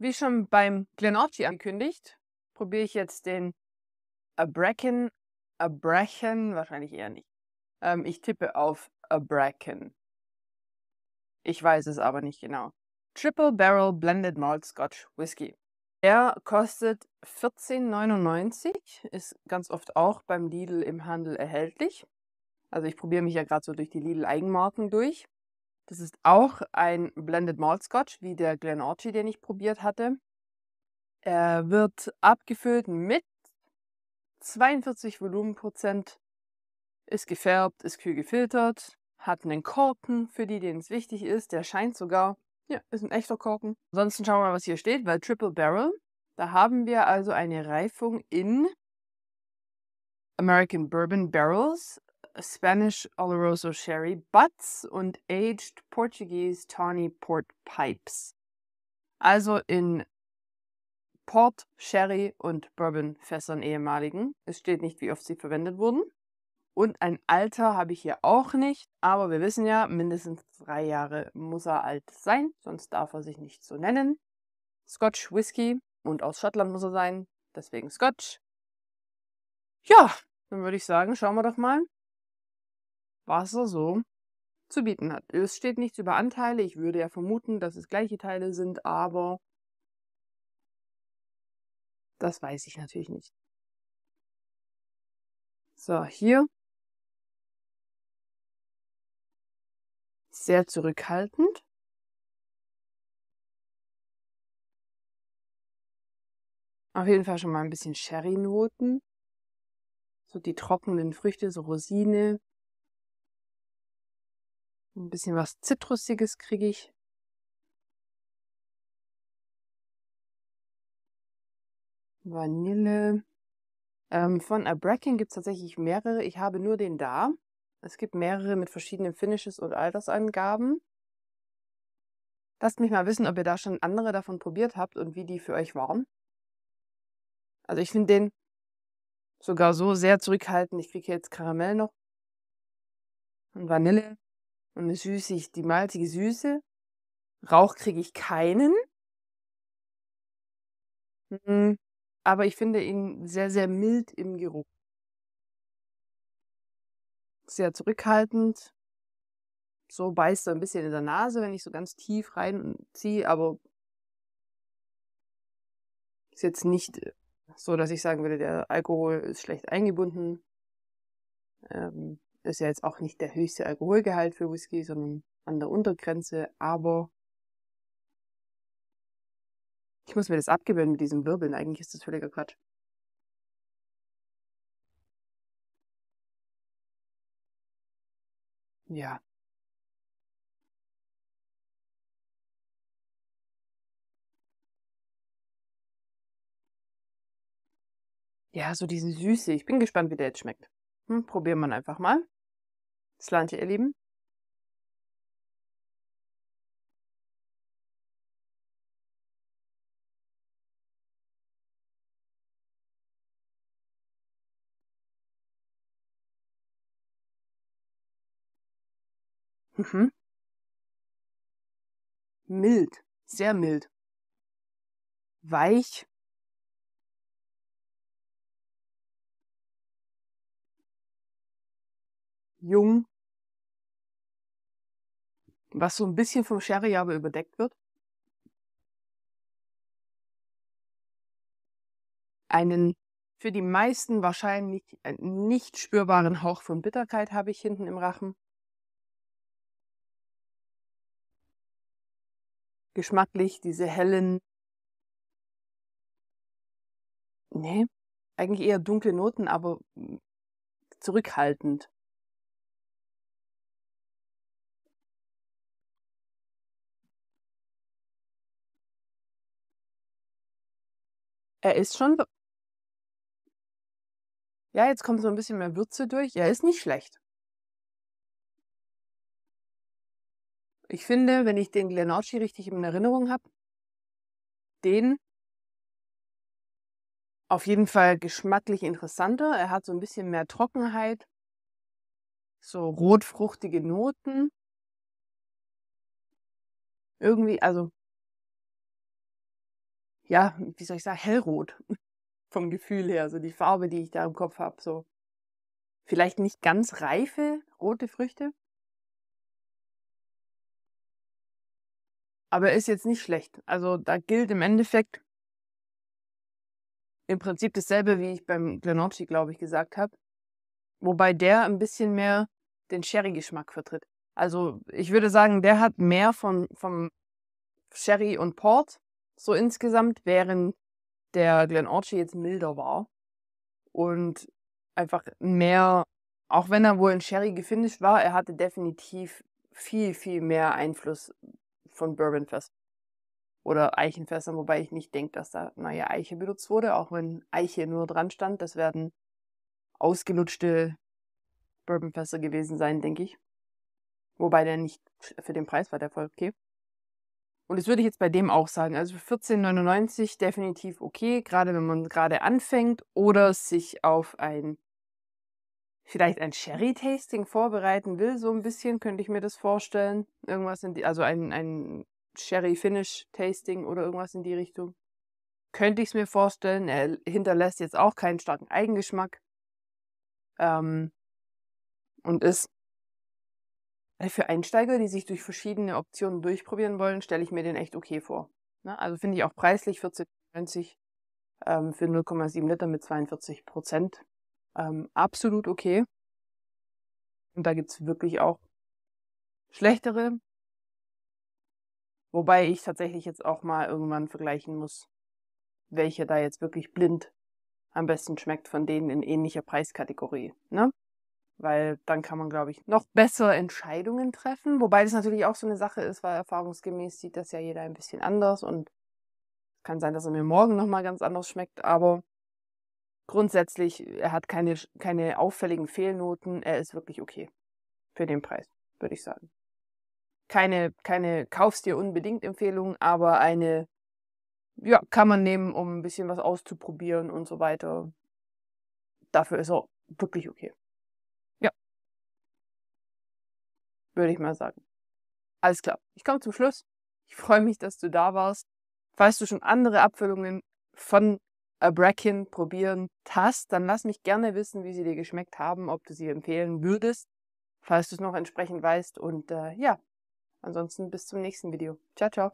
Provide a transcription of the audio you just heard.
Wie schon beim Glenorchy angekündigt, probiere ich jetzt den Abrecken, Abrechen, wahrscheinlich eher nicht. Ähm, ich tippe auf Abrecken. Ich weiß es aber nicht genau. Triple Barrel Blended Malt Scotch Whisky. Er kostet 14,99, ist ganz oft auch beim Lidl im Handel erhältlich. Also ich probiere mich ja gerade so durch die Lidl-Eigenmarken durch. Das ist auch ein Blended Malt Scotch, wie der Orchie, den ich probiert hatte. Er wird abgefüllt mit 42 Volumenprozent, ist gefärbt, ist kühl gefiltert, hat einen Korken, für die, denen es wichtig ist. Der scheint sogar, ja, ist ein echter Korken. Ansonsten schauen wir mal, was hier steht, weil Triple Barrel, da haben wir also eine Reifung in American Bourbon Barrels Spanish Oloroso Sherry Butts und Aged Portuguese Tawny Port Pipes. Also in Port, Sherry und Bourbon-Fässern ehemaligen. Es steht nicht, wie oft sie verwendet wurden. Und ein Alter habe ich hier auch nicht, aber wir wissen ja, mindestens drei Jahre muss er alt sein, sonst darf er sich nicht so nennen. Scotch Whisky und aus Schottland muss er sein, deswegen Scotch. Ja, dann würde ich sagen, schauen wir doch mal, was er so zu bieten hat. Es steht nichts über Anteile. Ich würde ja vermuten, dass es gleiche Teile sind, aber das weiß ich natürlich nicht. So, hier. Sehr zurückhaltend. Auf jeden Fall schon mal ein bisschen Sherry-Noten. So die trockenen Früchte, so Rosine, ein bisschen was Zitrusiges kriege ich. Vanille. Ähm, von Abrakin gibt es tatsächlich mehrere. Ich habe nur den da. Es gibt mehrere mit verschiedenen Finishes und Altersangaben. Lasst mich mal wissen, ob ihr da schon andere davon probiert habt und wie die für euch waren. Also ich finde den sogar so sehr zurückhaltend. Ich kriege jetzt Karamell noch und Vanille. Und dann ne süße die malzige Süße. Rauch kriege ich keinen. Hm, aber ich finde ihn sehr, sehr mild im Geruch. Sehr zurückhaltend. So beißt er ein bisschen in der Nase, wenn ich so ganz tief reinziehe, aber ist jetzt nicht äh, so, dass ich sagen würde, der Alkohol ist schlecht eingebunden. Ähm, das ist ja jetzt auch nicht der höchste Alkoholgehalt für Whisky, sondern an der Untergrenze, aber ich muss mir das abgewöhnen mit diesem Wirbeln. Eigentlich ist das völliger Quatsch. Ja. Ja, so diese Süße. Ich bin gespannt, wie der jetzt schmeckt. Hm, probieren wir einfach mal. Slantje, ihr Lieben. Mhm. Mild, sehr mild. Weich, jung, was so ein bisschen vom Sherry aber überdeckt wird. Einen für die meisten wahrscheinlich äh, nicht spürbaren Hauch von Bitterkeit habe ich hinten im Rachen. Geschmacklich diese hellen, nee, eigentlich eher dunkle Noten, aber hm, zurückhaltend. Er ist schon. Ja, jetzt kommt so ein bisschen mehr Würze durch. Er ist nicht schlecht. Ich finde, wenn ich den Glenorchy richtig in Erinnerung habe, den auf jeden Fall geschmacklich interessanter. Er hat so ein bisschen mehr Trockenheit, so rotfruchtige Noten. Irgendwie, also ja, wie soll ich sagen, hellrot vom Gefühl her, so die Farbe, die ich da im Kopf habe, so vielleicht nicht ganz reife rote Früchte. Aber ist jetzt nicht schlecht. Also da gilt im Endeffekt im Prinzip dasselbe, wie ich beim Glenorchy, glaube ich, gesagt habe. Wobei der ein bisschen mehr den Sherry-Geschmack vertritt. Also ich würde sagen, der hat mehr von, vom Sherry und Port so insgesamt, während der Glenorchy jetzt milder war und einfach mehr, auch wenn er wohl in Sherry gefinisht war, er hatte definitiv viel, viel mehr Einfluss von Bourbonfest oder Eichenfässern, wobei ich nicht denke, dass da neue Eiche benutzt wurde, auch wenn Eiche nur dran stand. Das werden ausgelutschte Bourbonfässer gewesen sein, denke ich. Wobei der nicht für den Preis war, der voll okay. Und das würde ich jetzt bei dem auch sagen. Also 14,99 definitiv okay, gerade wenn man gerade anfängt oder sich auf ein vielleicht ein Sherry-Tasting vorbereiten will, so ein bisschen könnte ich mir das vorstellen. Irgendwas in die, also ein, ein Sherry-Finish-Tasting oder irgendwas in die Richtung. Könnte ich es mir vorstellen. Er hinterlässt jetzt auch keinen starken Eigengeschmack. Ähm, und ist für Einsteiger, die sich durch verschiedene Optionen durchprobieren wollen, stelle ich mir den echt okay vor. Ne? Also finde ich auch preislich 14,90 ähm, für 0,7 Liter mit 42 Prozent ähm, absolut okay. Und da gibt's wirklich auch schlechtere. Wobei ich tatsächlich jetzt auch mal irgendwann vergleichen muss, welche da jetzt wirklich blind am besten schmeckt von denen in ähnlicher Preiskategorie. Ne? weil dann kann man, glaube ich, noch bessere Entscheidungen treffen. Wobei das natürlich auch so eine Sache ist, weil erfahrungsgemäß sieht das ja jeder ein bisschen anders und kann sein, dass er mir morgen nochmal ganz anders schmeckt, aber grundsätzlich, er hat keine, keine auffälligen Fehlnoten, er ist wirklich okay. Für den Preis, würde ich sagen. Keine, keine kaufst dir unbedingt Empfehlung, aber eine, ja, kann man nehmen, um ein bisschen was auszuprobieren und so weiter. Dafür ist er wirklich okay. würde ich mal sagen. Alles klar, ich komme zum Schluss. Ich freue mich, dass du da warst. Falls du schon andere Abfüllungen von Bracken probieren hast, dann lass mich gerne wissen, wie sie dir geschmeckt haben, ob du sie empfehlen würdest, falls du es noch entsprechend weißt. Und äh, ja, ansonsten bis zum nächsten Video. Ciao, ciao.